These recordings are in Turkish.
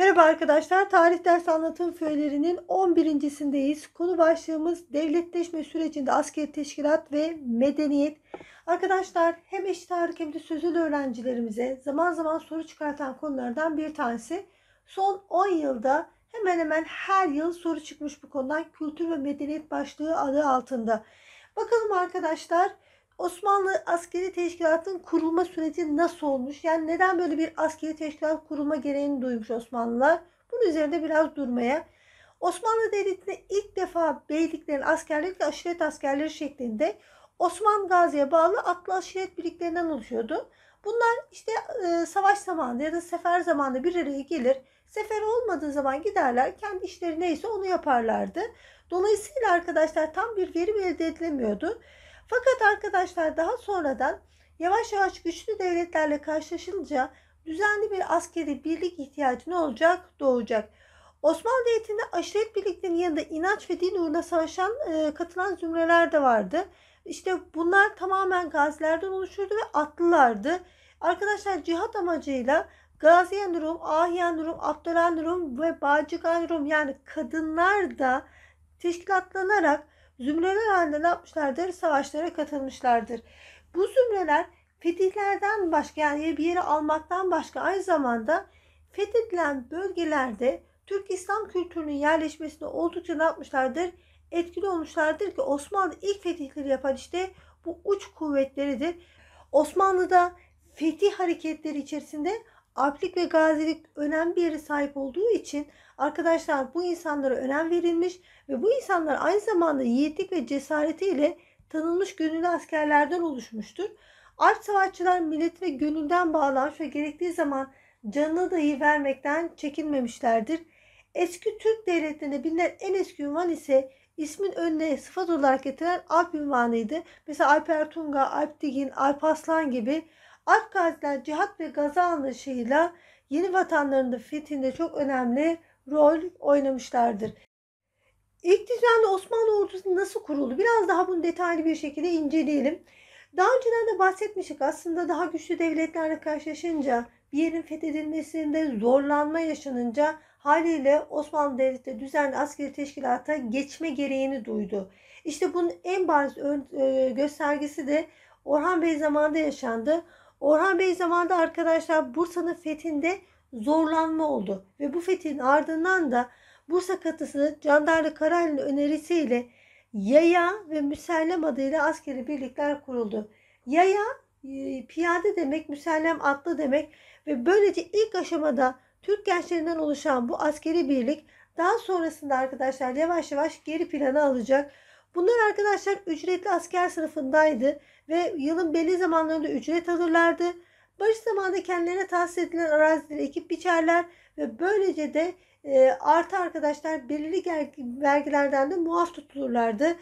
Merhaba arkadaşlar. Tarih ders anlatım füyelerinin 11.sindeyiz. Konu başlığımız devletleşme sürecinde askeri teşkilat ve medeniyet. Arkadaşlar hem eşit ağırlık hem de sözlü öğrencilerimize zaman zaman soru çıkartan konulardan bir tanesi. Son 10 yılda hemen hemen her yıl soru çıkmış bu konudan kültür ve medeniyet başlığı adı altında. Bakalım arkadaşlar Osmanlı askeri teşkilatın kurulma süreci nasıl olmuş? Yani neden böyle bir askeri teşkilat kurulma gereğini duymuş Osmanlılar? Bunun üzerinde biraz durmaya. Osmanlı devletine ilk defa beyliklerin askerleri ve aşiret askerleri şeklinde Osman Gazi'ye bağlı atlı aşiret birliklerinden oluşuyordu. Bunlar işte e, savaş zamanında ya da sefer zamanında bir araya gelir. Sefer olmadığı zaman giderler kendi işleri neyse onu yaparlardı. Dolayısıyla arkadaşlar tam bir verim elde edilemiyordu. Fakat arkadaşlar daha sonradan yavaş yavaş güçlü devletlerle karşılaşılınca düzenli bir askeri birlik ihtiyacı ne olacak? Doğacak. Osmanlı Devleti'nde aşiret birliklerinin yanında inanç ve din uğruna savaşan e, katılan zümreler de vardı. İşte bunlar tamamen gazilerden oluşurdu ve atlılardı. Arkadaşlar cihat amacıyla Gaziyen Rum, Ahiyen Rum, Abdülen Rum ve Bacıgan Rum yani kadınlar da teşkilatlanarak zümreler halinde ne yapmışlardır? Savaşlara katılmışlardır. Bu zümreler fetihlerden başka yani bir yere almaktan başka aynı zamanda fethedilen bölgelerde Türk İslam kültürünün yerleşmesine oldukça ne yapmışlardır? Etkili olmuşlardır ki Osmanlı ilk fetihleri yapan işte bu uç kuvvetleridir. Osmanlı'da fetih hareketleri içerisinde aplik ve gazilik önemli bir yere sahip olduğu için Arkadaşlar bu insanlara önem verilmiş ve bu insanlar aynı zamanda yiğitlik ve cesaretiyle tanınmış gönüllü askerlerden oluşmuştur. Alp savaşçılar millet ve gönülden bağlanmış ve gerektiği zaman canını dahi vermekten çekinmemişlerdir. Eski Türk devletlerinde bilinen en eski ünvan ise ismin önüne sıfat olarak getiren Alp ünvanıydı. Mesela Alp Ertunga, Alp Digin, Alp Aslan gibi Alp gaziler cihat ve gaza anlayışıyla yeni vatanlarında fethinde çok önemli rol oynamışlardır. İlk düzenli Osmanlı ordusu nasıl kuruldu? Biraz daha bunu detaylı bir şekilde inceleyelim. Daha önceden de bahsetmiştik aslında daha güçlü devletlerle karşılaşınca bir yerin fethedilmesinde zorlanma yaşanınca haliyle Osmanlı Devleti düzenli askeri teşkilata geçme gereğini duydu. İşte bunun en bariz e, göstergesi de Orhan Bey zamanında yaşandı. Orhan Bey zamanında arkadaşlar Bursa'nın fethinde zorlanma oldu ve bu fethin ardından da Bursa katısı Candarlı Karayel'in önerisiyle Yaya ve Müsellem adıyla askeri birlikler kuruldu. Yaya e, piyade demek, Müsellem atlı demek ve böylece ilk aşamada Türk gençlerinden oluşan bu askeri birlik daha sonrasında arkadaşlar yavaş yavaş geri plana alacak. Bunlar arkadaşlar ücretli asker sınıfındaydı ve yılın belli zamanlarında ücret alırlardı Barış zamanında kendilerine tahsis edilen arazileri ekip biçerler ve böylece de e, artı arkadaşlar belirli vergilerden de muaf tutulurlardı.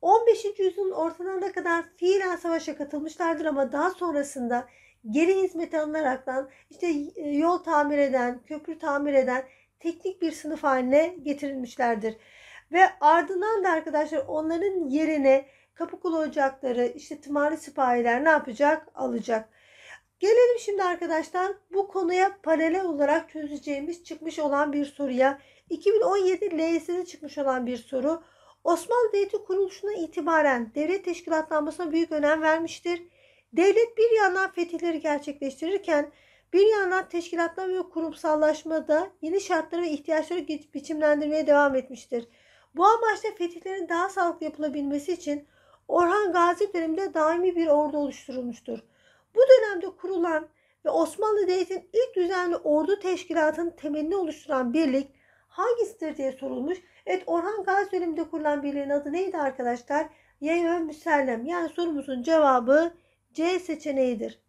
15. yüzyılın ortalarına kadar fiilen savaşa katılmışlardır ama daha sonrasında geri hizmet alınaraktan işte e, yol tamir eden, köprü tamir eden teknik bir sınıf haline getirilmişlerdir. Ve ardından da arkadaşlar onların yerine Kapıkulu Ocakları, işte tımarlı sipahiler ne yapacak? Alacak. Gelelim şimdi arkadaşlar bu konuya paralel olarak çözeceğimiz çıkmış olan bir soruya. 2017 LYS'de çıkmış olan bir soru. Osmanlı Devleti kuruluşuna itibaren devlet teşkilatlanmasına büyük önem vermiştir. Devlet bir yandan fetihleri gerçekleştirirken bir yandan teşkilatlanma ve kurumsallaşmada yeni şartları ve ihtiyaçları biçimlendirmeye devam etmiştir. Bu amaçla fetihlerin daha sağlıklı yapılabilmesi için Orhan Gazi döneminde daimi bir ordu oluşturulmuştur. Bu dönemde kurulan ve Osmanlı Devleti'nin ilk düzenli ordu teşkilatının temelini oluşturan birlik hangisidir diye sorulmuş. Evet Orhan Gazi döneminde kurulan birliğin adı neydi arkadaşlar? Yemen Müsellem. Yani sorumuzun cevabı C seçeneğidir.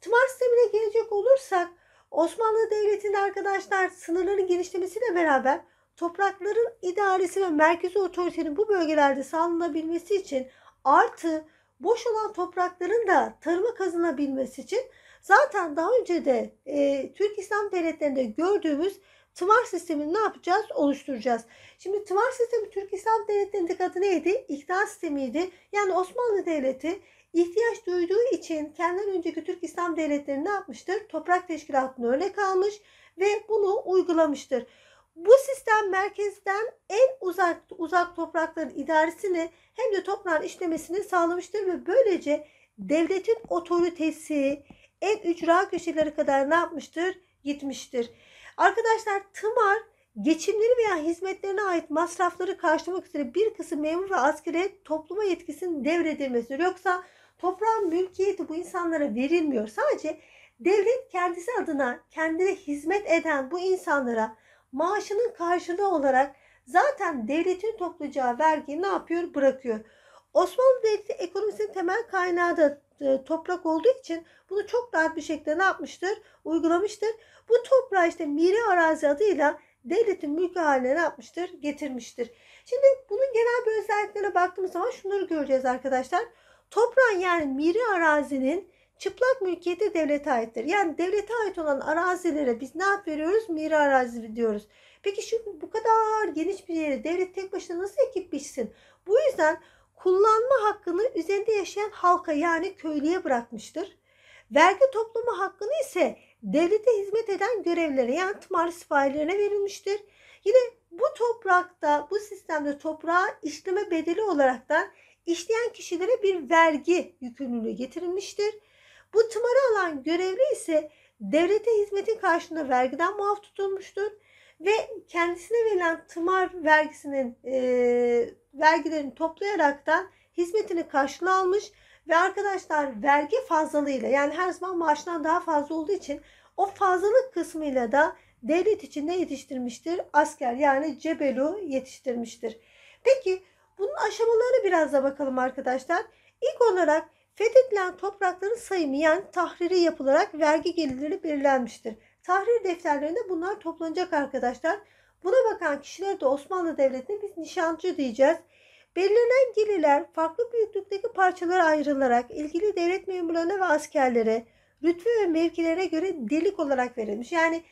Tımar sistemine gelecek olursak Osmanlı Devleti'nin arkadaşlar sınırların genişlemesiyle beraber toprakların idaresi ve merkezi otoritenin bu bölgelerde sağlanabilmesi için artı boş olan toprakların da tarıma kazınabilmesi için zaten daha önce de e, Türk İslam devletlerinde gördüğümüz tımar sistemini ne yapacağız? Oluşturacağız. Şimdi tımar sistemi Türk İslam devletlerindeki adı neydi? İkna sistemiydi. Yani Osmanlı Devleti ihtiyaç duyduğu için kendinden önceki Türk İslam devletleri ne yapmıştır? Toprak teşkilatını örnek almış ve bunu uygulamıştır. Bu sistem merkezden en uzak uzak toprakların idaresini hem de toprağın işlemesini sağlamıştır ve böylece devletin otoritesi en ücra köşeleri kadar ne yapmıştır? Gitmiştir. Arkadaşlar tımar geçimleri veya hizmetlerine ait masrafları karşılamak üzere bir kısım memur ve askere topluma yetkisinin devredilmesidir. Yoksa toprağın mülkiyeti bu insanlara verilmiyor. Sadece devlet kendisi adına kendine hizmet eden bu insanlara maaşının karşılığı olarak zaten devletin toplayacağı vergiyi ne yapıyor? Bırakıyor. Osmanlı Devleti ekonomisinin temel kaynağı da e, toprak olduğu için bunu çok rahat bir şekilde ne yapmıştır? Uygulamıştır. Bu toprağı işte miri arazi adıyla devletin mülkü haline ne yapmıştır? Getirmiştir. Şimdi bunun genel bir özelliklerine baktığımız zaman şunları göreceğiz arkadaşlar. Toprağın yani miri arazinin çıplak mülkiyeti devlete aittir. Yani devlete ait olan arazilere biz ne yapıyoruz Mira arazi diyoruz. Peki şu bu kadar geniş bir yere devlet tek başına nasıl ekip biçsin? Bu yüzden kullanma hakkını üzerinde yaşayan halka yani köylüye bırakmıştır. Vergi toplama hakkını ise devlete hizmet eden görevlere yani tımar sipahilerine verilmiştir. Yine bu toprakta, bu sistemde toprağa işleme bedeli olarak da işleyen kişilere bir vergi yükümlülüğü getirilmiştir. Bu tımarı alan görevli ise devlete hizmetin karşılığında vergiden muaf tutulmuştur ve kendisine verilen tımar vergisinin e, vergilerini da hizmetini karşılığı almış ve arkadaşlar vergi fazlalığıyla yani her zaman maaşından daha fazla olduğu için o fazlalık kısmıyla da devlet içinde yetiştirmiştir asker yani cebelu yetiştirmiştir. Peki bunun aşamalarını biraz da bakalım arkadaşlar. İlk olarak Fethedilen toprakların sayımı yani tahriri yapılarak vergi gelirleri belirlenmiştir. Tahrir defterlerinde bunlar toplanacak arkadaşlar. Buna bakan kişiler de Osmanlı Devleti'ne biz nişancı diyeceğiz. Belirlenen gelirler farklı büyüklükteki parçalara ayrılarak ilgili devlet memurlarına ve askerlere rütbe ve mevkilere göre delik olarak verilmiş. Yani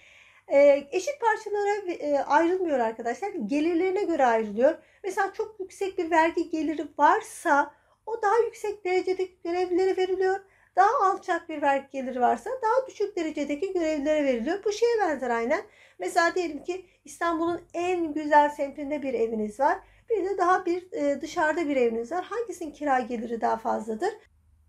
e, eşit parçalara e, ayrılmıyor arkadaşlar. Gelirlerine göre ayrılıyor. Mesela çok yüksek bir vergi geliri varsa o daha yüksek derecedeki görevlilere veriliyor. Daha alçak bir vergi geliri varsa daha düşük derecedeki görevlilere veriliyor. Bu şeye benzer aynen. Mesela diyelim ki İstanbul'un en güzel semtinde bir eviniz var. Bir de daha bir e, dışarıda bir eviniz var. Hangisinin kira geliri daha fazladır?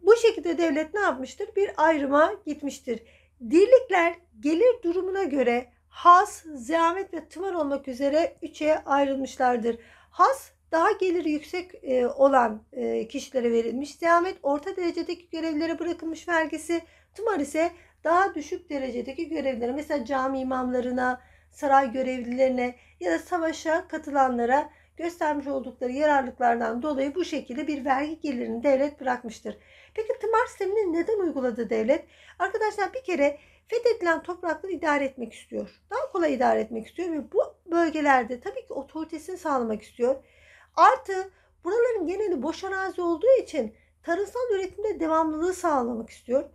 Bu şekilde devlet ne yapmıştır? Bir ayrıma gitmiştir. Dirlikler gelir durumuna göre has, ziyamet ve tımar olmak üzere üçe ayrılmışlardır. Has daha geliri yüksek e, olan e, kişilere verilmiş zahmet, orta derecedeki görevlere bırakılmış vergisi, tımar ise daha düşük derecedeki görevlere mesela cami imamlarına, saray görevlilerine ya da savaşa katılanlara göstermiş oldukları yararlıklardan dolayı bu şekilde bir vergi gelirini devlet bırakmıştır. Peki tımar sistemini neden uyguladı devlet? Arkadaşlar bir kere fethedilen toprakları idare etmek istiyor. Daha kolay idare etmek istiyor ve bu bölgelerde tabii ki otoritesini sağlamak istiyor. Artı buraların geneli boş arazi olduğu için tarımsal üretimde devamlılığı sağlamak istiyor.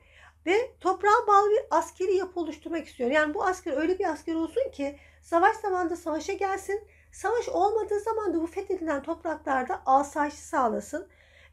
Ve toprağa bağlı bir askeri yapı oluşturmak istiyor. Yani bu asker öyle bir asker olsun ki savaş zamanında savaşa gelsin. Savaş olmadığı zaman da bu fethedilen topraklarda asayişi sağlasın.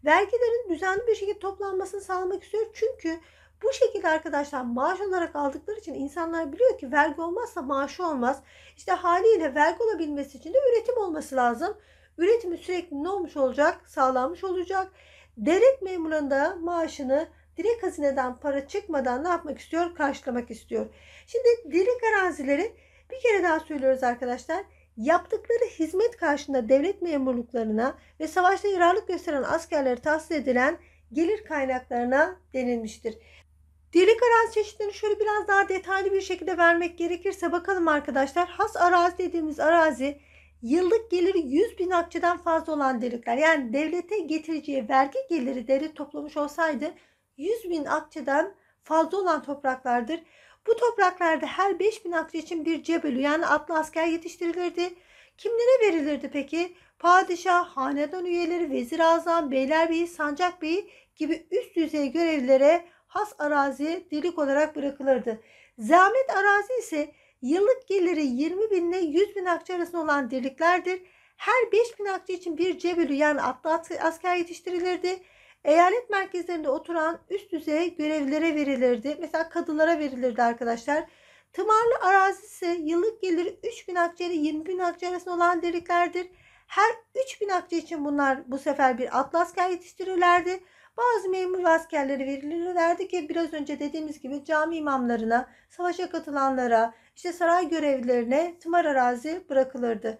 Vergilerin düzenli bir şekilde toplanmasını sağlamak istiyor. Çünkü bu şekilde arkadaşlar maaş olarak aldıkları için insanlar biliyor ki vergi olmazsa maaşı olmaz. İşte haliyle vergi olabilmesi için de üretim olması lazım. Üretimi sürekli ne olmuş olacak? Sağlanmış olacak. Devlet memurunda maaşını direkt hazineden para çıkmadan ne yapmak istiyor? Karşılamak istiyor. Şimdi direkt arazileri bir kere daha söylüyoruz arkadaşlar. Yaptıkları hizmet karşında devlet memurluklarına ve savaşta yararlık gösteren askerlere tahsis edilen gelir kaynaklarına denilmiştir. Dirlik arazi çeşitlerini şöyle biraz daha detaylı bir şekilde vermek gerekirse bakalım arkadaşlar. Has arazi dediğimiz arazi Yıllık geliri 100 bin akçeden fazla olan derikler yani devlete getireceği vergi geliri devlet toplamış olsaydı 100 bin akçeden fazla olan topraklardır. Bu topraklarda her 5 bin akçe için bir cebelü yani atlı asker yetiştirilirdi. Kimlere verilirdi peki? Padişah, hanedan üyeleri, vezir azam, beyi, sancak beyi gibi üst düzey görevlilere has arazi delik olarak bırakılırdı. Zahmet arazi ise Yıllık geliri 20 bin ile 100 bin akçe arasında olan dirliklerdir. Her 5 bin akçe için bir cebülü yani atlı asker yetiştirilirdi. Eyalet merkezlerinde oturan üst düzey görevlilere verilirdi. Mesela kadınlara verilirdi arkadaşlar. Tımarlı arazisi yıllık geliri 3 bin akçe ile 20 bin akçe arasında olan dirliklerdir. Her 3 bin akçe için bunlar bu sefer bir atlı asker yetiştirirlerdi. Bazı memur askerleri verilirlerdi ki biraz önce dediğimiz gibi cami imamlarına, savaşa katılanlara, işte saray görevlilerine tımar arazi bırakılırdı.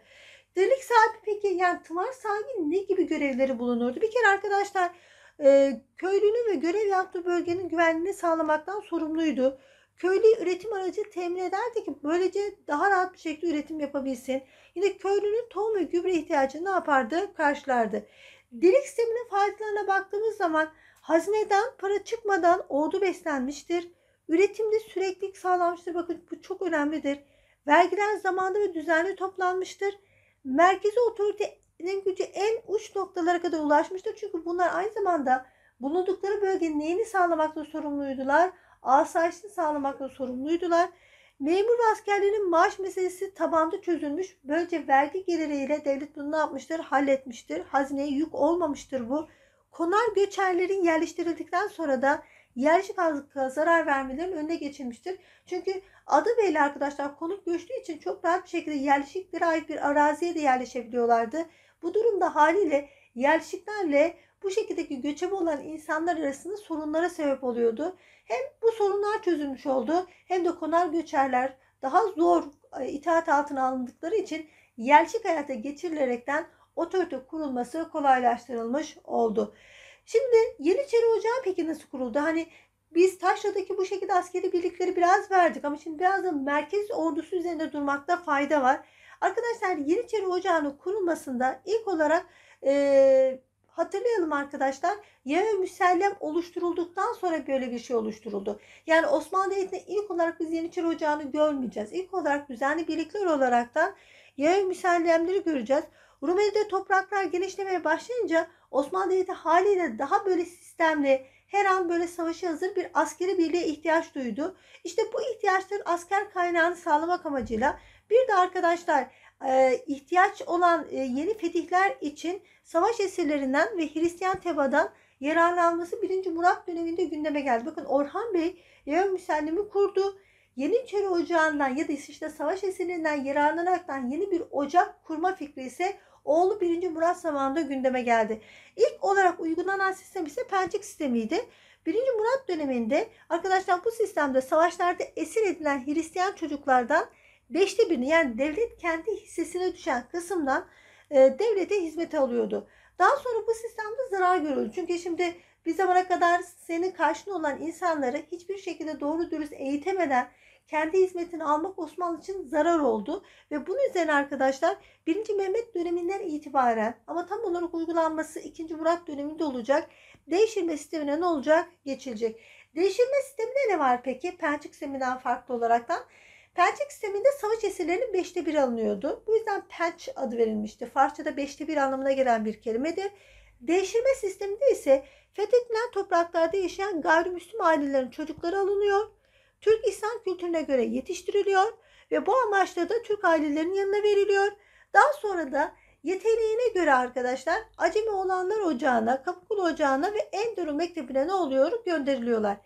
Delik sahibi peki yani tımar sahibi ne gibi görevleri bulunurdu? Bir kere arkadaşlar e, köylünün ve görev yaptığı bölgenin güvenliğini sağlamaktan sorumluydu. Köylü üretim aracı temin ederdi ki böylece daha rahat bir şekilde üretim yapabilsin. Yine köylünün tohum ve gübre ihtiyacını ne yapardı? Karşılardı. Delik sisteminin faydalarına baktığımız zaman hazineden para çıkmadan ordu beslenmiştir. Üretimde süreklilik sağlanmıştır. Bakın bu çok önemlidir. Vergiler zamanında ve düzenli toplanmıştır. Merkezi otoritenin gücü en uç noktalara kadar ulaşmıştır. Çünkü bunlar aynı zamanda bulundukları bölgenin neyini sağlamakla sorumluydular. Asayişini sağlamakla sorumluydular. Memur ve askerlerin maaş meselesi tabanda çözülmüş. Böylece vergi geliriyle devlet bunu ne yapmıştır? Halletmiştir. Hazineye yük olmamıştır bu. Konar göçerlerin yerleştirildikten sonra da yerleşik halka zarar vermelerin önüne geçilmiştir. Çünkü adı belli arkadaşlar konut göçtüğü için çok rahat bir şekilde yerleşiklere ait bir araziye de yerleşebiliyorlardı. Bu durumda haliyle yerleşiklerle bu şekildeki göçebe olan insanlar arasında sorunlara sebep oluyordu. Hem bu sorunlar çözülmüş oldu hem de konar göçerler daha zor e, itaat altına alındıkları için yerleşik hayata geçirilerekten otorite kurulması kolaylaştırılmış oldu. Şimdi Yeniçeri Ocağı peki nasıl kuruldu? Hani biz Taşra'daki bu şekilde askeri birlikleri biraz verdik ama şimdi biraz da merkez ordusu üzerinde durmakta fayda var. Arkadaşlar Yeniçeri Ocağı'nın kurulmasında ilk olarak e, hatırlayalım arkadaşlar Yahya Müsellem oluşturulduktan sonra böyle bir şey oluşturuldu. Yani Osmanlı Devleti'nde ilk olarak biz Yeniçeri Ocağı'nı görmeyeceğiz. İlk olarak düzenli birlikler olaraktan Yahya Müsellemleri göreceğiz. Rumeli'de topraklar genişlemeye başlayınca Osmanlı Devleti haliyle daha böyle sistemli, her an böyle savaşa hazır bir askeri birliğe ihtiyaç duydu. İşte bu ihtiyaçların asker kaynağını sağlamak amacıyla bir de arkadaşlar e, ihtiyaç olan e, yeni fetihler için savaş esirlerinden ve Hristiyan tebadan yararlanması 1. Murat döneminde gündeme geldi. Bakın Orhan Bey Yevm Müsellim'i kurdu. Yeniçeri Ocağı'ndan ya da işte savaş esirlerinden yararlanaraktan yeni bir ocak kurma fikri ise oğlu 1. Murat zamanında gündeme geldi. İlk olarak uygulanan sistem ise pençik sistemiydi. 1. Murat döneminde arkadaşlar bu sistemde savaşlarda esir edilen Hristiyan çocuklardan 5'te birini yani devlet kendi hissesine düşen kısımdan e, devlete hizmete alıyordu. Daha sonra bu sistemde zarar görüldü. Çünkü şimdi bir zamana kadar senin karşında olan insanları hiçbir şekilde doğru dürüst eğitemeden kendi hizmetini almak Osmanlı için zarar oldu. Ve bunun üzerine arkadaşlar 1. Mehmet döneminden itibaren ama tam olarak uygulanması 2. Murat döneminde olacak. Değiştirme sistemine ne olacak? Geçilecek. Değiştirme sisteminde ne var peki? Pençik sisteminden farklı olaraktan. Pençik sisteminde savaş esirlerinin beşte bir alınıyordu. Bu yüzden penç adı verilmişti. Farsçada beşte bir anlamına gelen bir kelimedir. Değiştirme sisteminde ise fethedilen topraklarda yaşayan gayrimüslim ailelerin çocukları alınıyor. Türk İslam kültürüne göre yetiştiriliyor ve bu amaçla da Türk ailelerin yanına veriliyor. Daha sonra da yeteneğine göre arkadaşlar Acemi olanlar ocağına, Kapıkulu ocağına ve Enduro mektebine ne oluyor? Gönderiliyorlar.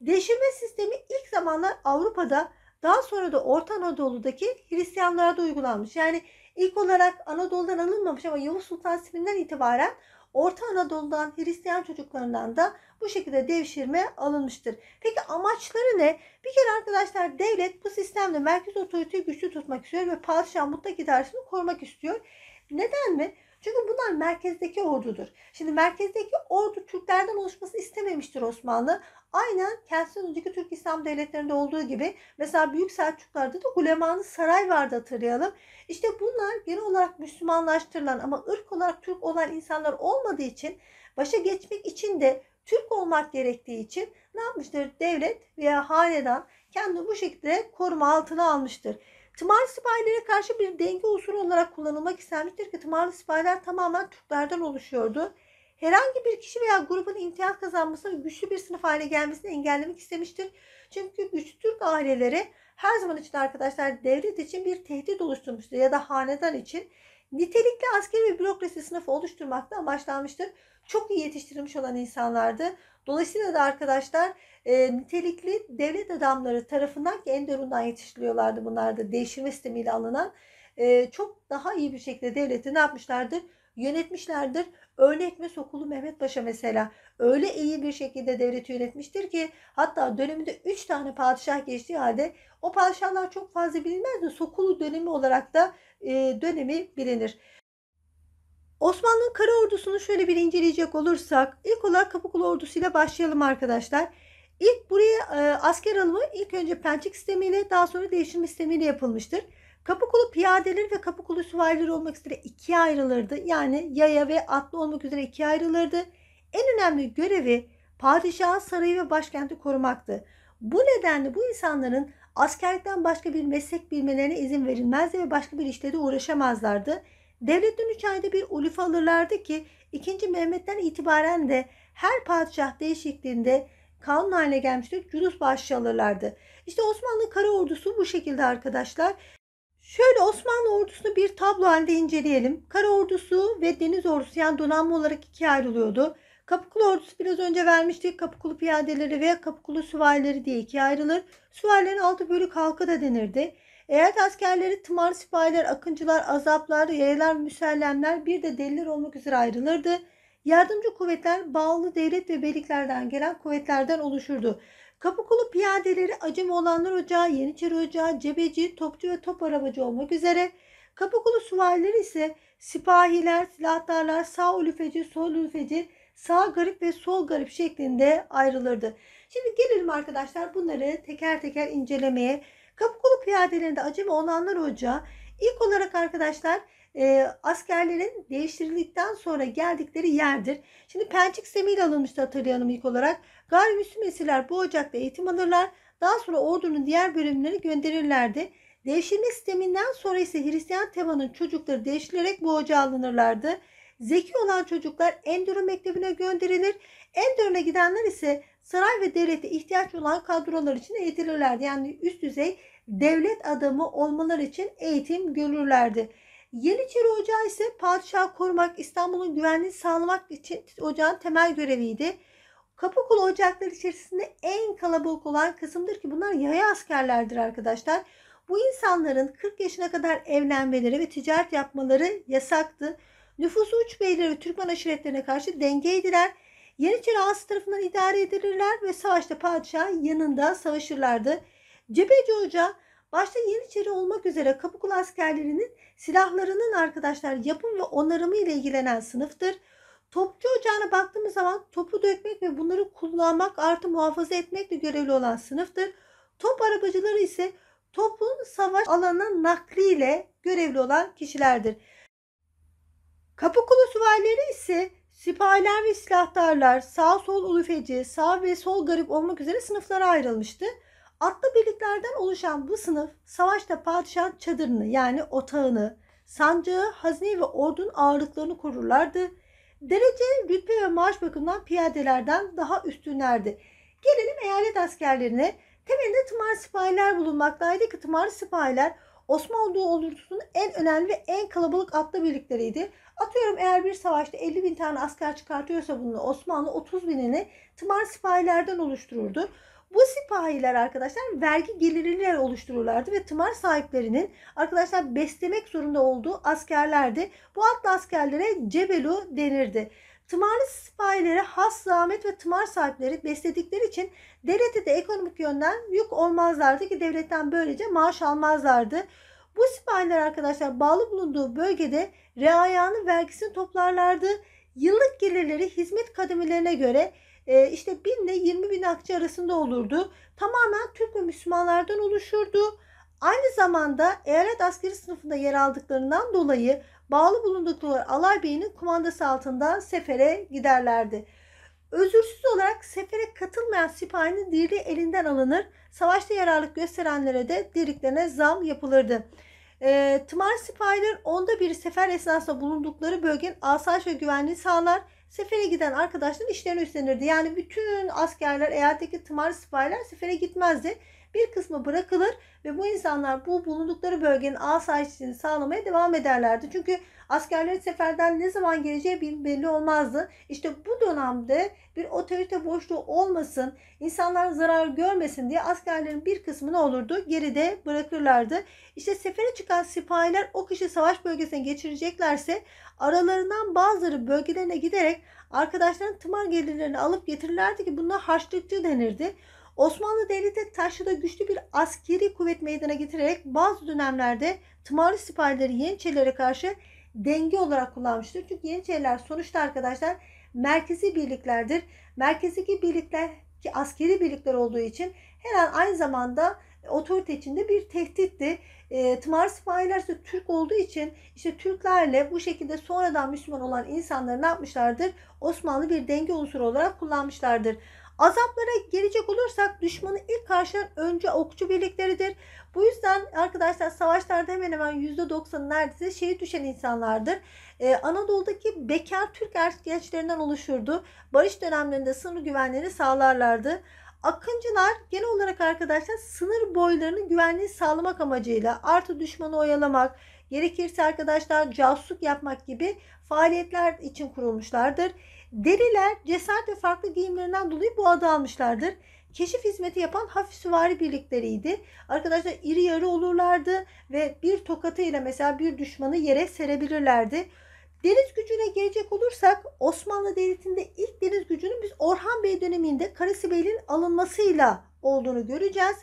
Değiştirme sistemi ilk zamanlar Avrupa'da daha sonra da Orta Anadolu'daki Hristiyanlara da uygulanmış. Yani ilk olarak Anadolu'dan alınmamış ama Yavuz Sultan Selim'den itibaren Orta Anadolu'dan Hristiyan çocuklarından da bu şekilde devşirme alınmıştır. Peki amaçları ne? Bir kere arkadaşlar devlet bu sistemde merkez otoriteyi güçlü tutmak istiyor ve padişahın mutlak idaresini korumak istiyor. Neden mi? Çünkü bunlar merkezdeki ordudur. Şimdi merkezdeki ordu Türklerden oluşmasını istememiştir Osmanlı. Aynen kendisinden önceki Türk İslam devletlerinde olduğu gibi mesela Büyük Selçuklar'da da Gulemanlı saray vardı hatırlayalım. İşte bunlar genel olarak Müslümanlaştırılan ama ırk olarak Türk olan insanlar olmadığı için başa geçmek için de Türk olmak gerektiği için ne yapmıştır? Devlet veya hanedan kendini bu şekilde koruma altına almıştır. Tımarlı sipahilere karşı bir denge unsuru olarak kullanılmak istenmiştir ki tımarlı sipahiler tamamen Türklerden oluşuyordu. Herhangi bir kişi veya grubun imtiyaz kazanmasını güçlü bir sınıf haline gelmesini engellemek istemiştir. Çünkü güçlü Türk aileleri her zaman için arkadaşlar devlet için bir tehdit oluşturmuştur ya da hanedan için. Nitelikli askeri ve bürokrasi sınıfı oluşturmakta amaçlanmıştır çok iyi yetiştirilmiş olan insanlardı. Dolayısıyla da arkadaşlar e, nitelikli devlet adamları tarafından ki Enderun'dan yetiştiriliyorlardı bunlar da değiştirme sistemiyle alınan e, çok daha iyi bir şekilde devleti ne yapmışlardır? Yönetmişlerdir. Örnek ve Sokulu Mehmet Paşa mesela öyle iyi bir şekilde devleti yönetmiştir ki hatta döneminde 3 tane padişah geçtiği halde o padişahlar çok fazla bilinmez de Sokulu dönemi olarak da e, dönemi bilinir. Osmanlı'nın kara ordusunu şöyle bir inceleyecek olursak ilk olarak Kapıkulu ordusuyla başlayalım arkadaşlar. İlk buraya e, asker alımı ilk önce pençik sistemiyle daha sonra değişim sistemiyle yapılmıştır. Kapıkulu piyadeleri ve kapıkulu süvarileri olmak üzere ikiye ayrılırdı. Yani yaya ve atlı olmak üzere ikiye ayrılırdı. En önemli görevi padişahı, sarayı ve başkenti korumaktı. Bu nedenle bu insanların askerlikten başka bir meslek bilmelerine izin verilmezdi ve başka bir işle de uğraşamazlardı. Devletten üç ayda bir uluf alırlardı ki 2. Mehmet'ten itibaren de her padişah değişikliğinde kanun haline gelmiştir. Cülus bahşiş alırlardı. İşte Osmanlı kara ordusu bu şekilde arkadaşlar. Şöyle Osmanlı ordusunu bir tablo halinde inceleyelim. Kara ordusu ve deniz ordusu yani donanma olarak ikiye ayrılıyordu. Kapıkulu ordusu biraz önce vermiştik. Kapıkulu piyadeleri ve kapıkulu süvarileri diye ikiye ayrılır. Süvarilerin altı bölük halka da denirdi. Eğer askerleri tımar sipahiler, akıncılar, azaplar, yayalar, müsellemler bir de deliler olmak üzere ayrılırdı. Yardımcı kuvvetler bağlı devlet ve beliklerden gelen kuvvetlerden oluşurdu. Kapıkulu piyadeleri Acemi olanlar ocağı, Yeniçeri ocağı, Cebeci, Topçu ve Top arabacı olmak üzere Kapıkulu süvariler ise sipahiler, silahlarlar, sağ ülfeci, sol ülfeci, sağ garip ve sol garip şeklinde ayrılırdı. Şimdi gelelim arkadaşlar bunları teker teker incelemeye. Kapıkulu piyadelerinde acemi olanlar ocağı ilk olarak arkadaşlar e, askerlerin değiştirildikten sonra geldikleri yerdir. Şimdi Pençik Semih'le alınmıştı hatırlayalım ilk olarak. Gayrimüslim esirler bu ocakta eğitim alırlar. Daha sonra ordunun diğer bölümleri gönderirlerdi. Devşirme sisteminden sonra ise Hristiyan temanın çocukları değiştirilerek bu ocağa alınırlardı. Zeki olan çocuklar Endüro Mektebi'ne gönderilir. Endüro'na gidenler ise saray ve devlete ihtiyaç olan kadrolar için eğitilirlerdi. Yani üst düzey devlet adamı olmalar için eğitim görürlerdi. Yeniçeri Ocağı ise padişahı korumak, İstanbul'un güvenliğini sağlamak için ocağın temel göreviydi. Kapıkulu ocakları içerisinde en kalabalık olan kısımdır ki bunlar yaya askerlerdir arkadaşlar. Bu insanların 40 yaşına kadar evlenmeleri ve ticaret yapmaları yasaktı. Nüfusu uç beyleri Türkmen aşiretlerine karşı dengeydiler. Yeniçeri ağası tarafından idare edilirler ve savaşta padişah yanında savaşırlardı. Cebeci Hoca başta Yeniçeri olmak üzere Kapıkulu askerlerinin silahlarının arkadaşlar yapım ve onarımı ile ilgilenen sınıftır. Topçu ocağına baktığımız zaman topu dökmek ve bunları kullanmak artı muhafaza etmekle görevli olan sınıftır. Top arabacıları ise topun savaş alanına nakliyle görevli olan kişilerdir. Kapıkulu süvarileri ise Sipahiler ve silahtarlar sağ sol ulufeci, sağ ve sol garip olmak üzere sınıflara ayrılmıştı. Atlı birliklerden oluşan bu sınıf savaşta padişahın çadırını yani otağını, sancağı, hazneyi ve ordunun ağırlıklarını korurlardı. Derece, rütbe ve maaş bakımından piyadelerden daha üstünlerdi. Gelelim eyalet askerlerine. Temelinde tımar sipahiler bulunmaktaydı ki tımar sipahiler Osmanlı ordusunun en önemli ve en kalabalık atlı birlikleriydi. Atıyorum eğer bir savaşta 50 bin tane asker çıkartıyorsa bunu Osmanlı 30 binini tımar sipahilerden oluştururdu. Bu sipahiler arkadaşlar vergi geliriyle oluştururlardı ve tımar sahiplerinin arkadaşlar beslemek zorunda olduğu askerlerdi. Bu atlı askerlere cebelu denirdi. Tımarlı sipahileri has zahmet ve tımar sahipleri besledikleri için devlete de ekonomik yönden yük olmazlardı ki devletten böylece maaş almazlardı. Bu sipahiler arkadaşlar bağlı bulunduğu bölgede reayanın vergisini toplarlardı. Yıllık gelirleri hizmet kademelerine göre e, işte 1000 ile 20 bin akçe arasında olurdu. Tamamen Türk ve Müslümanlardan oluşurdu. Aynı zamanda eyalet askeri sınıfında yer aldıklarından dolayı bağlı bulundukları alay alaybeyinin kumandası altında sefere giderlerdi. Özürsüz olarak sefere katılmayan sipahinin dirliği elinden alınır, savaşta yararlık gösterenlere de dirliklerine zam yapılırdı. E, tımar sipahilerin onda bir sefer esnasında bulundukları bölgenin asayiş ve güvenliği sağlar. Sefere giden arkadaşların işlerini üstlenirdi. Yani bütün askerler eyaletteki tımar sipahiler sefere gitmezdi bir kısmı bırakılır ve bu insanlar bu bulundukları bölgenin asayişini sağlamaya devam ederlerdi. Çünkü askerlerin seferden ne zaman geleceği belli olmazdı. İşte bu dönemde bir otorite boşluğu olmasın, insanlar zarar görmesin diye askerlerin bir kısmını olurdu geride bırakırlardı. İşte sefere çıkan sipahiler o kişi savaş bölgesine geçireceklerse aralarından bazıları bölgelerine giderek arkadaşların tımar gelirlerini alıp getirirlerdi ki bunlar harçlıkçı denirdi. Osmanlı Devleti Taşlı'da güçlü bir askeri kuvvet meydana getirerek bazı dönemlerde tımarlı sipahileri Yeniçerilere karşı denge olarak kullanmıştır. Çünkü Yeniçeriler sonuçta arkadaşlar merkezi birliklerdir. Merkezdeki birlikler ki askeri birlikler olduğu için her an aynı zamanda otorite içinde bir tehditti. E, Tımar sipahiler ise Türk olduğu için işte Türklerle bu şekilde sonradan Müslüman olan insanları ne yapmışlardır? Osmanlı bir denge unsuru olarak kullanmışlardır. Azaplara gelecek olursak düşmanı ilk karşılayan önce okçu birlikleridir. Bu yüzden arkadaşlar savaşlarda hemen hemen %90'ı neredeyse şehit düşen insanlardır. Ee, Anadolu'daki bekar Türk gençlerinden oluşurdu. Barış dönemlerinde sınır güvenliğini sağlarlardı. Akıncılar genel olarak arkadaşlar sınır boylarını güvenliği sağlamak amacıyla artı düşmanı oyalamak, gerekirse arkadaşlar casusluk yapmak gibi faaliyetler için kurulmuşlardır. Deriler cesaret ve farklı giyimlerinden dolayı bu adı almışlardır. Keşif hizmeti yapan hafif süvari birlikleriydi. Arkadaşlar iri yarı olurlardı ve bir tokatı ile mesela bir düşmanı yere serebilirlerdi. Deniz gücüne gelecek olursak Osmanlı Devleti'nde ilk deniz gücünün biz Orhan Bey döneminde Bey'in alınmasıyla olduğunu göreceğiz.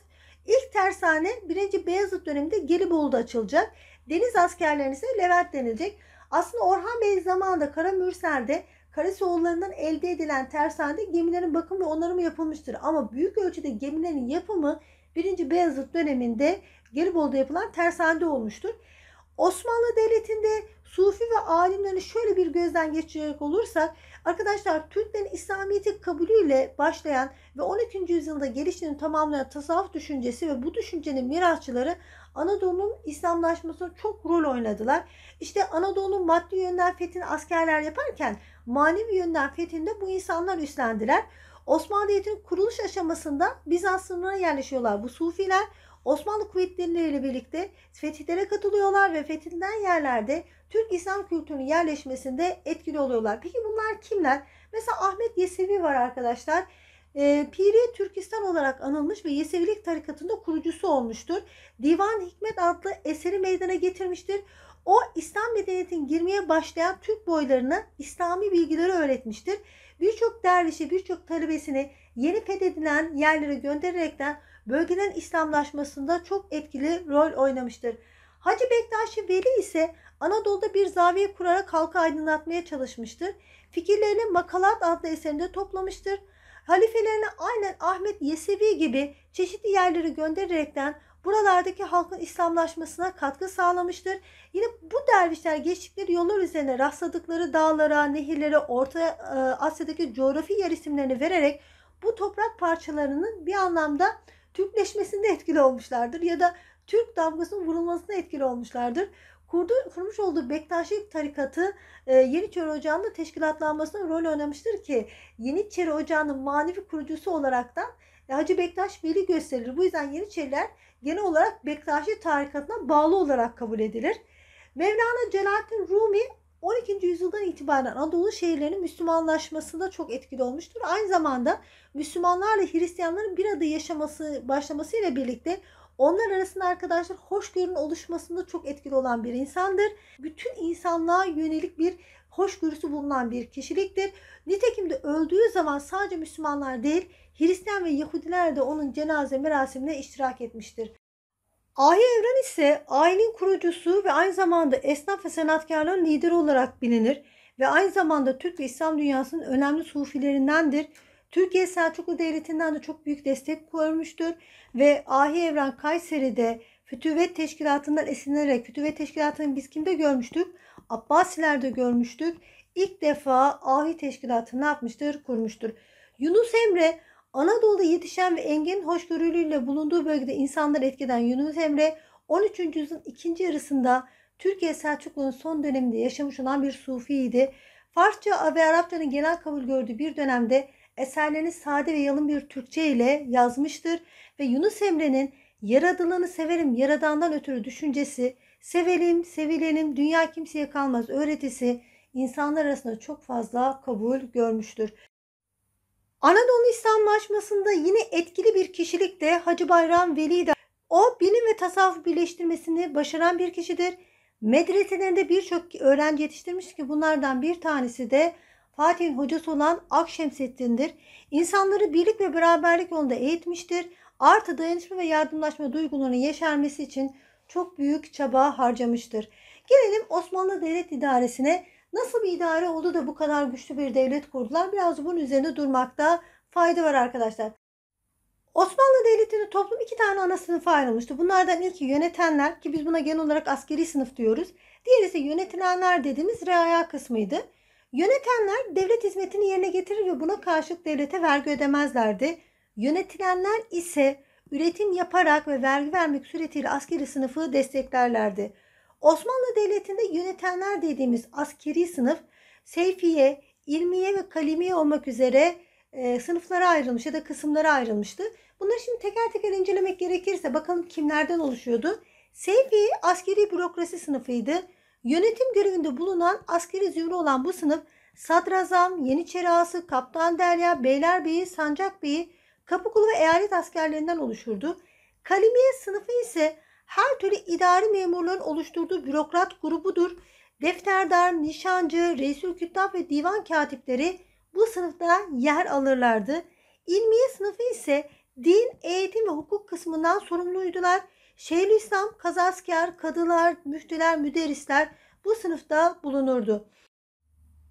İlk tersane 1. Beyazıt döneminde Gelibolu'da açılacak. Deniz askerlerine ise Levent denilecek. Aslında Orhan Bey zamanında Kara Mürsel'de Karasoğullarından elde edilen tersanede gemilerin bakım ve onarımı yapılmıştır. Ama büyük ölçüde gemilerin yapımı 1. Beyazıt döneminde Gelibolu'da yapılan tersanede olmuştur. Osmanlı Devleti'nde Sufi ve alimlerini şöyle bir gözden geçirecek olursak arkadaşlar Türklerin İslamiyet'i kabulüyle başlayan ve 12. yüzyılda geliştiğini tamamlayan tasavvuf düşüncesi ve bu düşüncenin mirasçıları Anadolu'nun İslamlaşmasına çok rol oynadılar. İşte Anadolu'nun maddi yönden fethin askerler yaparken manevi yönden fethinde bu insanlar üstlendiler. Osmanlı Devleti'nin kuruluş aşamasında Bizans sınırına yerleşiyorlar bu Sufiler. Osmanlı kuvvetleriyle birlikte fetihlere katılıyorlar ve fethedilen yerlerde Türk İslam kültürünün yerleşmesinde etkili oluyorlar. Peki bunlar kimler? Mesela Ahmet Yesevi var arkadaşlar e, Piri Türkistan olarak anılmış ve Yesevilik tarikatında kurucusu olmuştur. Divan Hikmet adlı eseri meydana getirmiştir. O İslam medeniyetin girmeye başlayan Türk boylarına İslami bilgileri öğretmiştir. Birçok dervişi, birçok talebesini yeni fethedilen yerlere göndererekten bölgenin İslamlaşmasında çok etkili rol oynamıştır. Hacı Bektaşi Veli ise Anadolu'da bir zaviye kurarak halkı aydınlatmaya çalışmıştır. Fikirlerini Makalat adlı eserinde toplamıştır. Halifelerine aynen Ahmet Yesevi gibi çeşitli yerlere göndererekten buralardaki halkın İslamlaşmasına katkı sağlamıştır. Yine bu dervişler geçtikleri yollar üzerine rastladıkları dağlara, nehirlere, Orta e, Asya'daki coğrafi yer isimlerini vererek bu toprak parçalarının bir anlamda Türkleşmesinde etkili olmuşlardır ya da Türk damgasının vurulmasına etkili olmuşlardır. Kurdu, kurmuş olduğu Bektaşi tarikatı e, Yeniçeri Ocağı'nın teşkilatlanmasına rol oynamıştır ki Yeniçeri Ocağı'nın manevi kurucusu olarak da e, Hacı Bektaş Veli gösterilir. Bu yüzden Yeniçeriler genel olarak Bektaşi tarikatına bağlı olarak kabul edilir. Mevlana Celaleddin Rumi 12. yüzyıldan itibaren Anadolu şehirlerinin Müslümanlaşmasında çok etkili olmuştur. Aynı zamanda Müslümanlarla Hristiyanların bir arada yaşaması başlamasıyla birlikte onlar arasında arkadaşlar hoşgörünün oluşmasında çok etkili olan bir insandır. Bütün insanlığa yönelik bir hoşgörüsü bulunan bir kişiliktir. Nitekim de öldüğü zaman sadece Müslümanlar değil, Hristiyan ve Yahudiler de onun cenaze merasimine iştirak etmiştir. Ahi Evren ise ailenin kurucusu ve aynı zamanda esnaf ve sanatkarların lideri olarak bilinir ve aynı zamanda Türk ve İslam dünyasının önemli sufilerindendir. Türkiye Selçuklu Devleti'nden de çok büyük destek görmüştür ve Ahi Evren Kayseri'de fütüvet Teşkilatı'ndan esinlenerek fütüvet Teşkilatı'nı biz kimde görmüştük? Abbasiler'de görmüştük. İlk defa Ahi Teşkilatı'nı ne yapmıştır? Kurmuştur. Yunus Emre Anadolu'da yetişen ve engin hoşgörülüyle bulunduğu bölgede insanları etkeden Yunus Emre 13. yüzyılın ikinci yarısında Türkiye Selçuklu'nun son döneminde yaşamış olan bir Sufi'ydi. Farsça ve Arapçanın genel kabul gördüğü bir dönemde eserlerini sade ve yalın bir Türkçe ile yazmıştır ve Yunus Emre'nin yaradılanı severim yaradandan ötürü düşüncesi, sevelim, sevilenim, dünya kimseye kalmaz öğretisi insanlar arasında çok fazla kabul görmüştür. Anadolu İslamlaşmasında yine etkili bir kişilik de Hacı Bayram Veli'dir. O bilim ve tasavvuf birleştirmesini başaran bir kişidir. Medreselerinde birçok öğrenci yetiştirmiş ki bunlardan bir tanesi de Fatih'in hocası olan Akşemseddin'dir. İnsanları birlik ve beraberlik yolunda eğitmiştir. Artı dayanışma ve yardımlaşma duygularını yeşermesi için çok büyük çaba harcamıştır. Gelelim Osmanlı Devlet İdaresi'ne. Nasıl bir idare oldu da bu kadar güçlü bir devlet kurdular? Biraz bunun üzerine durmakta fayda var arkadaşlar. Osmanlı Devleti'nde toplum iki tane ana sınıfa ayrılmıştı. Bunlardan ilki yönetenler ki biz buna genel olarak askeri sınıf diyoruz. Diğeri ise yönetilenler dediğimiz reaya kısmıydı. Yönetenler devlet hizmetini yerine getirir ve buna karşılık devlete vergi ödemezlerdi. Yönetilenler ise üretim yaparak ve vergi vermek suretiyle askeri sınıfı desteklerlerdi. Osmanlı Devleti'nde yönetenler dediğimiz askeri sınıf Seyfiye, İlmiye ve Kalimiye olmak üzere e, sınıflara ayrılmış ya da kısımlara ayrılmıştı. Bunları şimdi teker teker incelemek gerekirse bakalım kimlerden oluşuyordu. Seyfi askeri bürokrasi sınıfıydı. Yönetim görevinde bulunan askeri zümre olan bu sınıf sadrazam, yeniçeri ağası, kaptan derya, beylerbeyi, sancakbeyi, kapıkulu ve eyalet askerlerinden oluşurdu. Kalimiye sınıfı ise her türlü idari memurların oluşturduğu bürokrat grubudur. Defterdar, nişancı, reisül kütap ve divan katipleri bu sınıfta yer alırlardı. İlmiye sınıfı ise din, eğitim ve hukuk kısmından sorumluydular. Şeyhülislam, kazasker, kadılar, müftüler, müderrisler bu sınıfta bulunurdu.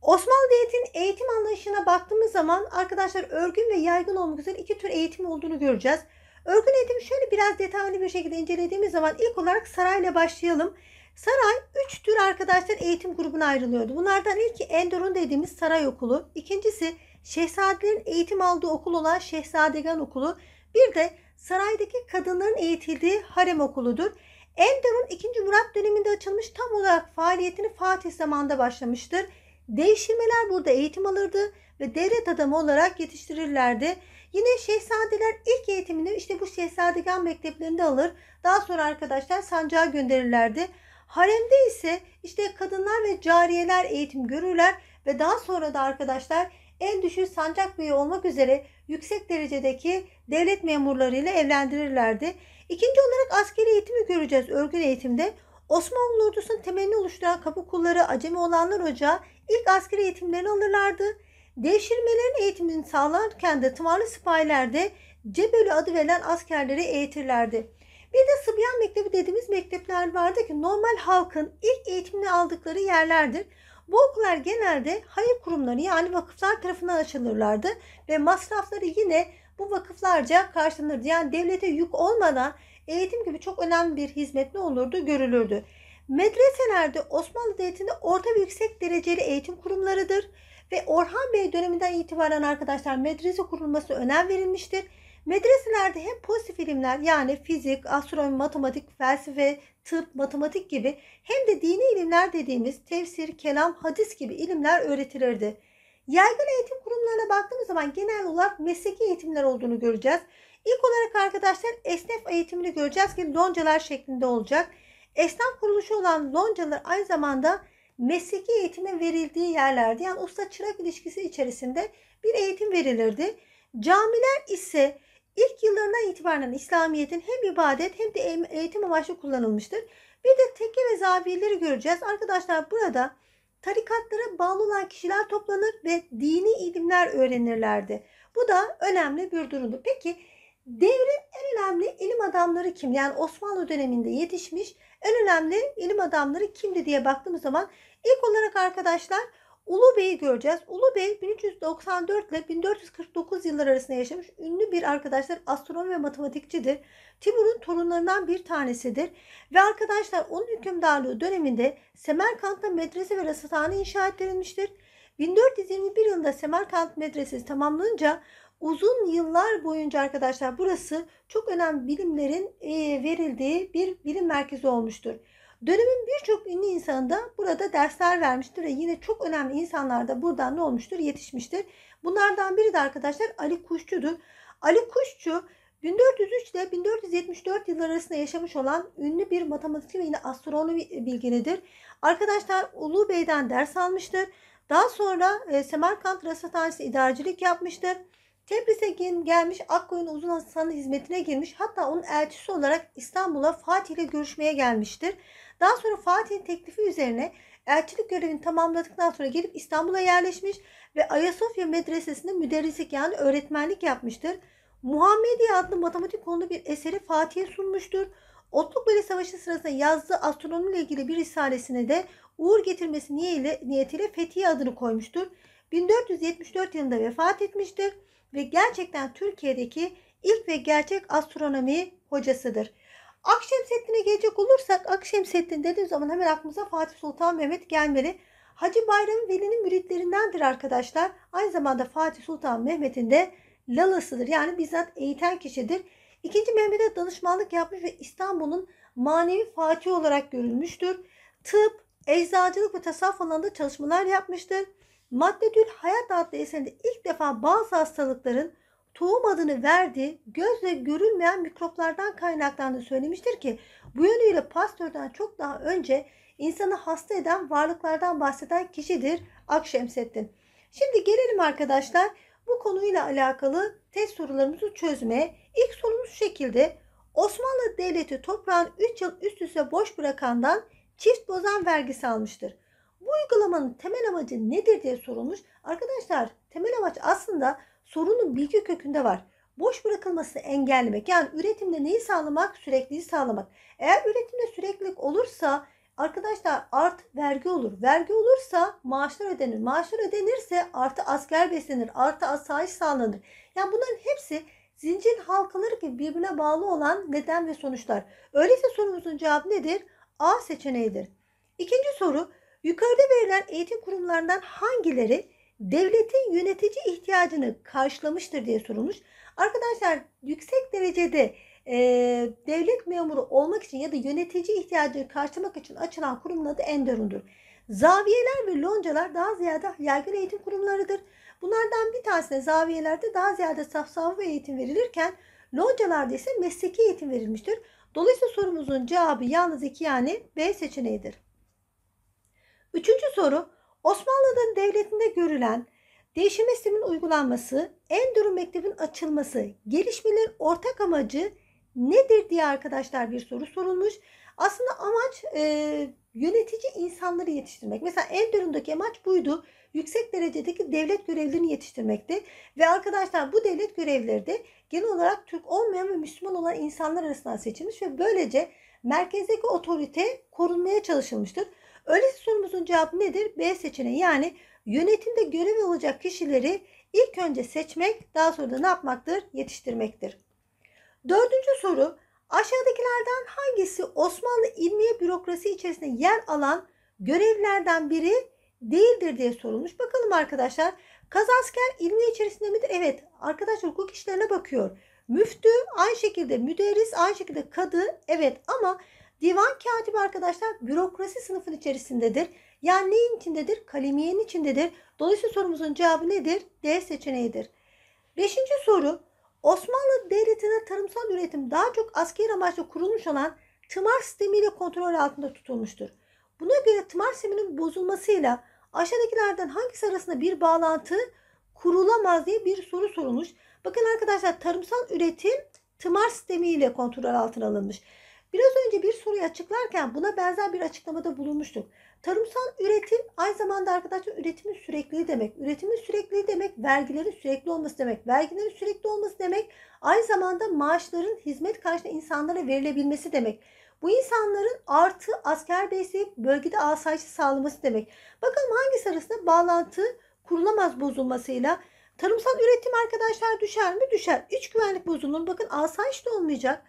Osmanlı Devleti'nin eğitim anlayışına baktığımız zaman arkadaşlar örgün ve yaygın olmak üzere iki tür eğitim olduğunu göreceğiz. Örgün eğitimi şöyle biraz detaylı bir şekilde incelediğimiz zaman ilk olarak sarayla başlayalım. Saray 3 tür arkadaşlar eğitim grubuna ayrılıyordu. Bunlardan ilki endorun dediğimiz saray okulu. ikincisi şehzadelerin eğitim aldığı okul olan Şehzadegan okulu. Bir de saraydaki kadınların eğitildiği harem okuludur. Enderun 2. Murat döneminde açılmış tam olarak faaliyetini Fatih zamanında başlamıştır. Değiştirmeler burada eğitim alırdı ve devlet adamı olarak yetiştirirlerdi. Yine şehzadeler ilk eğitimini işte bu şehzadegan mekteplerinde alır. Daha sonra arkadaşlar sancağa gönderirlerdi. Haremde ise işte kadınlar ve cariyeler eğitim görürler ve daha sonra da arkadaşlar en düşük sancak beyi olmak üzere yüksek derecedeki devlet memurlarıyla evlendirirlerdi. İkinci olarak askeri eğitimi göreceğiz örgün eğitimde. Osmanlı ordusunun temelini oluşturan kapı kulları acemi olanlar ocağı ilk askeri eğitimlerini alırlardı. Devşirmelerin eğitimini sağlarken de tımarlı sipahilerde Cebeli adı verilen askerleri eğitirlerdi. Bir de Sıbyan Mektebi dediğimiz mektepler vardı ki normal halkın ilk eğitimini aldıkları yerlerdir. Bu okullar genelde hayır kurumları yani vakıflar tarafından açılırlardı ve masrafları yine bu vakıflarca karşılanırdı. Yani devlete yük olmadan eğitim gibi çok önemli bir hizmet ne olurdu görülürdü. Medreselerde Osmanlı Devleti'nde orta ve yüksek dereceli eğitim kurumlarıdır ve Orhan Bey döneminden itibaren arkadaşlar medrese kurulması önem verilmiştir Medreselerde hem pozitif ilimler yani fizik, astronomi, matematik, felsefe, tıp, matematik gibi hem de dini ilimler dediğimiz tefsir, kelam, hadis gibi ilimler öğretilirdi. Yaygın eğitim kurumlarına baktığımız zaman genel olarak mesleki eğitimler olduğunu göreceğiz. İlk olarak arkadaşlar esnaf eğitimini göreceğiz ki loncalar şeklinde olacak. Esnaf kuruluşu olan loncalar aynı zamanda mesleki eğitimin verildiği yerlerdi yani usta çırak ilişkisi içerisinde bir eğitim verilirdi. Camiler ise İlk yıllarından itibaren İslamiyet'in hem ibadet hem de eğitim amaçlı kullanılmıştır. Bir de tekke ve zaviyeleri göreceğiz. Arkadaşlar burada tarikatlara bağlı olan kişiler toplanır ve dini ilimler öğrenirlerdi. Bu da önemli bir durumdu. Peki devrin en önemli ilim adamları kim? Yani Osmanlı döneminde yetişmiş en önemli ilim adamları kimdi diye baktığımız zaman ilk olarak arkadaşlar Ulu Bey'i göreceğiz. Ulu Bey 1394 ile 1449 yılları arasında yaşamış ünlü bir arkadaşlar astronom ve matematikçidir. Timur'un torunlarından bir tanesidir. Ve arkadaşlar onun hükümdarlığı döneminde Semerkant'ta medrese ve rasthane inşa ettirilmiştir. 1421 yılında Semerkant medresesi tamamlanınca uzun yıllar boyunca arkadaşlar burası çok önemli bilimlerin verildiği bir bilim merkezi olmuştur. Dönemin birçok ünlü insanı da burada dersler vermiştir ve yine çok önemli insanlar da buradan ne olmuştur yetişmiştir. Bunlardan biri de arkadaşlar Ali Kuşçu'dur. Ali Kuşçu 1403 ile 1474 yılları arasında yaşamış olan ünlü bir matematikçi ve yine astronomi bilginidir. Arkadaşlar Ulu Bey'den ders almıştır. Daha sonra e, Semerkant Rasathanesi idarecilik yapmıştır. Tebriz'e gelmiş Akkoyun Uzun Hasan'ın hizmetine girmiş hatta onun elçisi olarak İstanbul'a Fatih ile görüşmeye gelmiştir. Daha sonra Fatih'in teklifi üzerine elçilik görevini tamamladıktan sonra gelip İstanbul'a yerleşmiş ve Ayasofya Medresesi'nde müderrislik yani öğretmenlik yapmıştır. Muhammediye adlı matematik konulu bir eseri Fatih'e sunmuştur. Otluk Otlukbeli Savaşı sırasında yazdığı astronomi ile ilgili bir risalesine de uğur getirmesi niyetiyle, niyetiyle Fethiye adını koymuştur. 1474 yılında vefat etmiştir ve gerçekten Türkiye'deki ilk ve gerçek astronomi hocasıdır. Akşemseddin'e gelecek olursak Akşemseddin dediğim zaman hemen aklımıza Fatih Sultan Mehmet gelmeli. Hacı Bayram Veli'nin müritlerindendir arkadaşlar. Aynı zamanda Fatih Sultan Mehmet'in de lalasıdır. Yani bizzat eğiten kişidir. İkinci Mehmet'e danışmanlık yapmış ve İstanbul'un manevi fatih olarak görülmüştür. Tıp, eczacılık ve tasavvuf alanında çalışmalar yapmıştır. Maddedül Hayat adlı eserinde ilk defa bazı hastalıkların tohum adını verdiği gözle görülmeyen mikroplardan kaynaklandığını söylemiştir ki bu yönüyle Pasteur'dan çok daha önce insanı hasta eden varlıklardan bahseden kişidir Akşemseddin. Şimdi gelelim arkadaşlar bu konuyla alakalı test sorularımızı çözmeye. İlk sorumuz şu şekilde. Osmanlı Devleti toprağın 3 yıl üst üste boş bırakandan çift bozan vergisi almıştır. Bu uygulamanın temel amacı nedir diye sorulmuş. Arkadaşlar temel amaç aslında sorunun bilgi kökünde var. Boş bırakılmasını engellemek yani üretimde neyi sağlamak? Sürekliliği sağlamak. Eğer üretimde süreklilik olursa Arkadaşlar art vergi olur. Vergi olursa maaşlar ödenir. Maaşlar ödenirse artı asker beslenir. Artı asayiş sağlanır. Yani bunların hepsi zincir halkaları gibi birbirine bağlı olan neden ve sonuçlar. Öyleyse sorumuzun cevabı nedir? A seçeneğidir. İkinci soru Yukarıda verilen eğitim kurumlarından hangileri devletin yönetici ihtiyacını karşılamıştır diye sorulmuş. Arkadaşlar yüksek derecede e, devlet memuru olmak için ya da yönetici ihtiyacını karşılamak için açılan kurumun adı Enderun'dur. Zaviyeler ve loncalar daha ziyade yaygın eğitim kurumlarıdır. Bunlardan bir tanesine zaviyelerde daha ziyade safsavı eğitim verilirken loncalarda ise mesleki eğitim verilmiştir. Dolayısıyla sorumuzun cevabı yalnız iki yani B seçeneğidir. Üçüncü soru Osmanlı'nın devletinde görülen değişim sistemin uygulanması, Endüro Mektebi'nin açılması, gelişmelerin ortak amacı nedir diye arkadaşlar bir soru sorulmuş. Aslında amaç e, yönetici insanları yetiştirmek. Mesela Endüro'daki amaç buydu. Yüksek derecedeki devlet görevlerini yetiştirmekti. Ve arkadaşlar bu devlet görevleri de genel olarak Türk olmayan ve Müslüman olan insanlar arasından seçilmiş ve böylece merkezdeki otorite korunmaya çalışılmıştır. Öyleyse sorumuzun cevabı nedir? B seçeneği yani yönetimde görev olacak kişileri ilk önce seçmek daha sonra da ne yapmaktır? Yetiştirmektir. Dördüncü soru aşağıdakilerden hangisi Osmanlı ilmiye bürokrasi içerisinde yer alan görevlerden biri değildir diye sorulmuş. Bakalım arkadaşlar kazasker ilmiye içerisinde midir? Evet arkadaşlar hukuk işlerine bakıyor. Müftü aynı şekilde müderris aynı şekilde kadı evet ama Divan katibi arkadaşlar bürokrasi sınıfın içerisindedir. Yani neyin içindedir? Kalemiyenin içindedir. Dolayısıyla sorumuzun cevabı nedir? D seçeneğidir. Beşinci soru. Osmanlı Devleti'ne tarımsal üretim daha çok askeri amaçla kurulmuş olan tımar sistemiyle kontrol altında tutulmuştur. Buna göre tımar sisteminin bozulmasıyla aşağıdakilerden hangisi arasında bir bağlantı kurulamaz diye bir soru sorulmuş. Bakın arkadaşlar tarımsal üretim tımar sistemiyle kontrol altına alınmış. Biraz önce bir soruyu açıklarken buna benzer bir açıklamada bulunmuştuk. Tarımsal üretim aynı zamanda arkadaşlar üretimin sürekliliği demek. Üretimin sürekliliği demek vergilerin sürekli olması demek. Vergilerin sürekli olması demek aynı zamanda maaşların hizmet karşılığında insanlara verilebilmesi demek. Bu insanların artı asker besleyip bölgede asayişi sağlaması demek. Bakalım hangisi arasında bağlantı kurulamaz bozulmasıyla tarımsal üretim arkadaşlar düşer mi? Düşer. İç güvenlik bozulur. Bakın asayiş de olmayacak.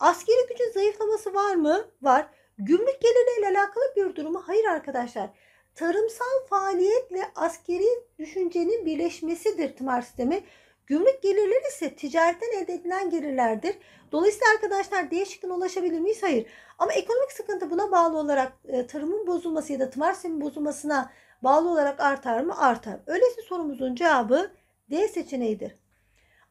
Askeri gücün zayıflaması var mı? Var. Gümrük geliriyle alakalı bir durumu? Hayır arkadaşlar. Tarımsal faaliyetle askeri düşüncenin birleşmesidir tımar sistemi. Gümrük gelirleri ise ticaretten elde edilen gelirlerdir. Dolayısıyla arkadaşlar D ulaşabilir miyiz? Hayır. Ama ekonomik sıkıntı buna bağlı olarak e, tarımın bozulması ya da tımar sistemin bozulmasına bağlı olarak artar mı? Artar. Öyleyse sorumuzun cevabı D seçeneğidir.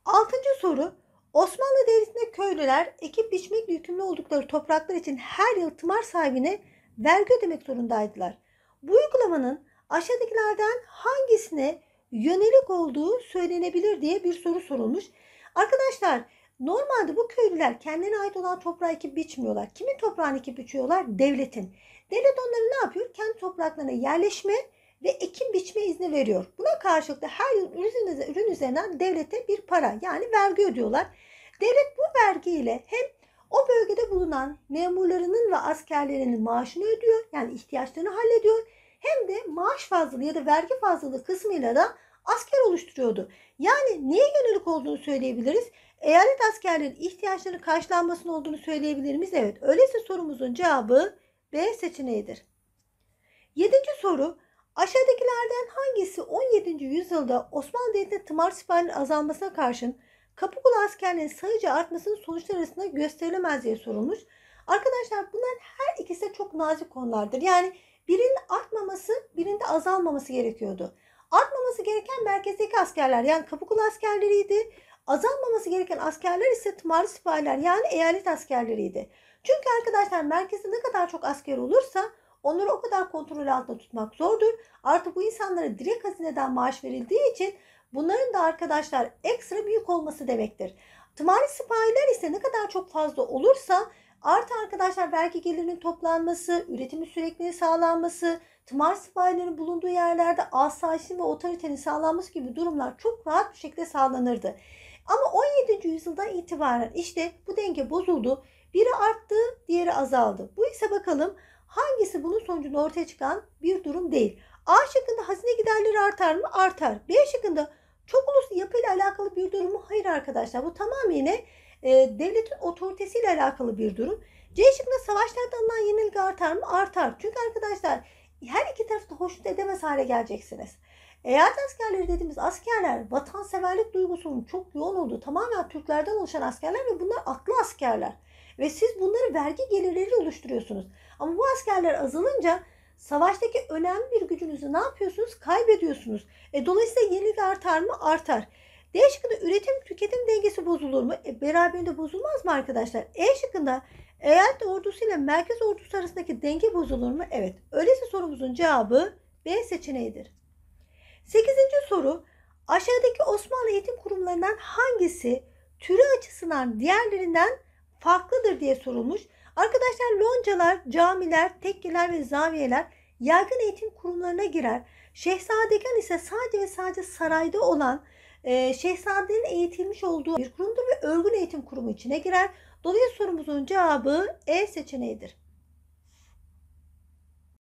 Altıncı soru Osmanlı Devleti'nde köylüler ekip biçmek yükümlü oldukları topraklar için her yıl tımar sahibine vergi ödemek zorundaydılar. Bu uygulamanın aşağıdakilerden hangisine yönelik olduğu söylenebilir diye bir soru sorulmuş. Arkadaşlar normalde bu köylüler kendine ait olan toprağı ekip biçmiyorlar. Kimin toprağını ekip biçiyorlar? Devletin. Devlet onları ne yapıyor? Kendi topraklarına yerleşme ve ekim biçme izni veriyor. Buna karşılık da her yıl ürün, ürün üzerinden devlete bir para yani vergi ödüyorlar. Devlet bu vergiyle hem o bölgede bulunan memurlarının ve askerlerinin maaşını ödüyor. Yani ihtiyaçlarını hallediyor. Hem de maaş fazlalığı ya da vergi fazlalığı kısmıyla da asker oluşturuyordu. Yani neye yönelik olduğunu söyleyebiliriz. Eyalet askerlerin ihtiyaçlarını karşılanmasının olduğunu söyleyebilir miyiz? Evet. Öyleyse sorumuzun cevabı B seçeneğidir. Yedinci soru Aşağıdakilerden hangisi 17. yüzyılda Osmanlı Devleti'nde tımar siparişinin azalmasına karşın Kapıkulu askerlerin sayıca artmasının sonuçları arasında gösterilemez diye sorulmuş. Arkadaşlar bunlar her ikisi de çok nazik konulardır. Yani birinin artmaması, birinde azalmaması gerekiyordu. Artmaması gereken merkezdeki askerler yani Kapıkulu askerleriydi. Azalmaması gereken askerler ise tımarlı sipahiler yani eyalet askerleriydi. Çünkü arkadaşlar merkezde ne kadar çok asker olursa Onları o kadar kontrol altında tutmak zordur. Artık bu insanlara direkt hazineden maaş verildiği için bunların da arkadaşlar ekstra büyük olması demektir. Tımarı sipahiler ise ne kadar çok fazla olursa artı arkadaşlar vergi gelirinin toplanması, üretimin sürekli sağlanması, tımar sipahilerin bulunduğu yerlerde asayişin ve otoritenin sağlanması gibi durumlar çok rahat bir şekilde sağlanırdı. Ama 17. yüzyıldan itibaren işte bu denge bozuldu. Biri arttı, diğeri azaldı. Bu ise bakalım Hangisi bunun sonucunda ortaya çıkan bir durum değil. A şıkkında hazine giderleri artar mı? Artar. B şıkkında çok uluslu yapıyla alakalı bir durum mu? Hayır arkadaşlar. Bu tamamıyla e, devletin otoritesiyle alakalı bir durum. C şıkkında savaşlarda alınan yenilgi artar mı? Artar. Çünkü arkadaşlar her iki tarafı da hoşnut edemez hale geleceksiniz. Eğer askerleri dediğimiz askerler vatanseverlik duygusunun çok yoğun olduğu tamamen Türklerden oluşan askerler ve bunlar aklı askerler. Ve siz bunları vergi gelirleri oluşturuyorsunuz. Ama bu askerler azalınca savaştaki önemli bir gücünüzü ne yapıyorsunuz? Kaybediyorsunuz. E, dolayısıyla yenilik artar mı? Artar. D şıkkında üretim tüketim dengesi bozulur mu? E, beraberinde bozulmaz mı arkadaşlar? E şıkkında eyalet ordusu ile merkez ordusu arasındaki denge bozulur mu? Evet. Öyleyse sorumuzun cevabı B seçeneğidir. 8. soru aşağıdaki Osmanlı eğitim kurumlarından hangisi türü açısından diğerlerinden farklıdır diye sorulmuş. Arkadaşlar loncalar, camiler, tekkeler ve zaviyeler yaygın eğitim kurumlarına girer. Şehzadegan ise sadece ve sadece sarayda olan e, şehzadenin eğitilmiş olduğu bir kurumdur ve örgün eğitim kurumu içine girer. Dolayısıyla sorumuzun cevabı E seçeneğidir.